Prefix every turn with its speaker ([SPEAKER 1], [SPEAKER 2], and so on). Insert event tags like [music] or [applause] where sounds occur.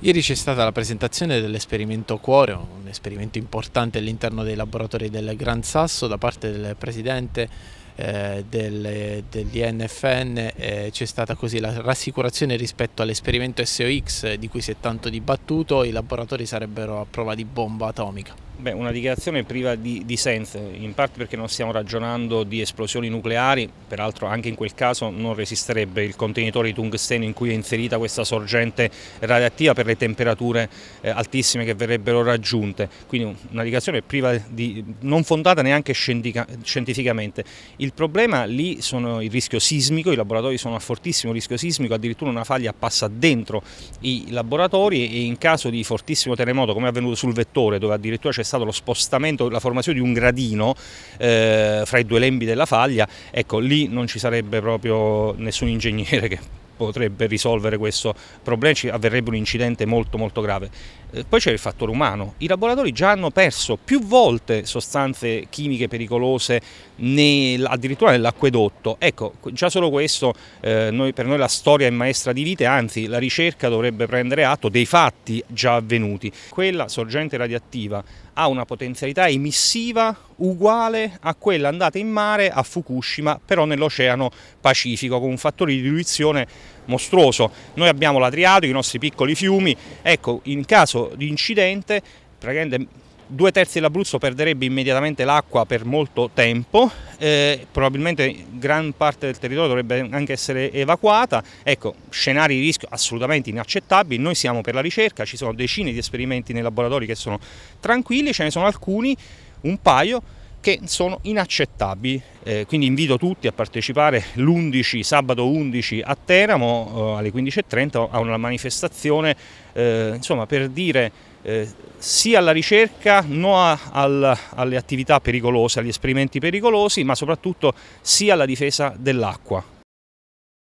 [SPEAKER 1] Ieri c'è stata la presentazione dell'esperimento Cuore, un esperimento importante all'interno dei laboratori del Gran Sasso da parte del presidente eh, dell'INFN eh, c'è stata così la rassicurazione rispetto all'esperimento SOX di cui si è tanto dibattuto, i laboratori sarebbero a prova di bomba atomica. Beh, una dichiarazione
[SPEAKER 2] priva di, di, senso, in parte perché non stiamo ragionando di esplosioni nucleari, peraltro anche in quel caso non resisterebbe il contenitore di tungsteno in cui è inserita questa sorgente radioattiva per le temperature eh, altissime che verrebbero raggiunte, quindi una dichiarazione priva di, non fondata neanche scientificamente. Il problema lì sono il rischio sismico, i laboratori sono a fortissimo rischio sismico, addirittura una faglia passa dentro i laboratori e in caso di fortissimo terremoto come è avvenuto sul vettore dove addirittura c'è stato lo spostamento, la formazione di un gradino eh, fra i due lembi della faglia, ecco lì non ci sarebbe proprio nessun ingegnere [laughs] che potrebbe risolvere questo problema, ci avverrebbe un incidente molto molto grave. Eh, poi c'è il fattore umano, i laboratori già hanno perso più volte sostanze chimiche pericolose nel, addirittura nell'acquedotto, ecco già solo questo eh, noi, per noi la storia è maestra di vite, anzi la ricerca dovrebbe prendere atto dei fatti già avvenuti. Quella sorgente radioattiva ha una potenzialità emissiva uguale a quella andata in mare a Fukushima, però nell'Oceano Pacifico, con un fattore di diluizione mostruoso. Noi abbiamo la i nostri piccoli fiumi, ecco, in caso di incidente, praticamente due terzi dell'Abruzzo perderebbe immediatamente l'acqua per molto tempo, eh, probabilmente gran parte del territorio dovrebbe anche essere evacuata, ecco scenari di rischio assolutamente inaccettabili, noi siamo per la ricerca, ci sono decine di esperimenti nei laboratori che sono tranquilli, ce ne sono alcuni un paio che sono inaccettabili. Eh, quindi invito tutti a partecipare l'11, sabato 11 a Teramo eh, alle 15.30 a una manifestazione eh, insomma, per dire eh, sì alla ricerca, no a, al, alle attività pericolose, agli esperimenti pericolosi, ma soprattutto sì alla difesa dell'acqua.